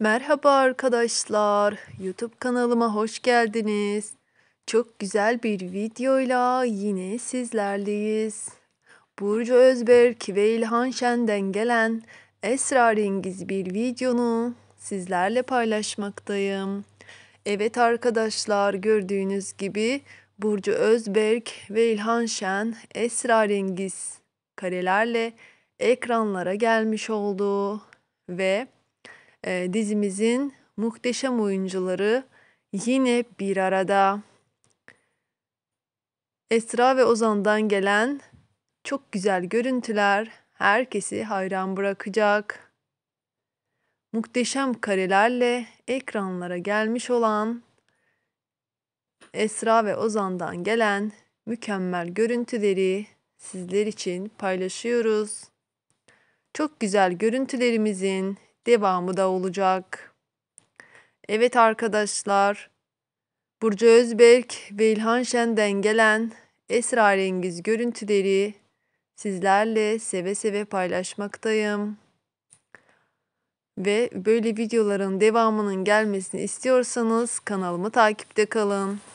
Merhaba arkadaşlar. YouTube kanalıma hoş geldiniz. Çok güzel bir videoyla yine sizlerleyiz. Burcu Özberk ve İlhan Şen'den gelen esrarengiz bir videonu sizlerle paylaşmaktayım. Evet arkadaşlar gördüğünüz gibi Burcu Özberk ve İlhan Şen esrarengiz karelerle ekranlara gelmiş oldu ve e, dizimizin muhteşem oyuncuları yine bir arada. Esra ve Ozan'dan gelen çok güzel görüntüler herkesi hayran bırakacak. Muhteşem karelerle ekranlara gelmiş olan Esra ve Ozan'dan gelen mükemmel görüntüleri sizler için paylaşıyoruz. Çok güzel görüntülerimizin devamı da olacak. Evet arkadaşlar, Burcu Özberk ve İlhan Şen'den gelen esrarengiz görüntüleri sizlerle seve seve paylaşmaktayım. Ve böyle videoların devamının gelmesini istiyorsanız kanalımı takipte kalın.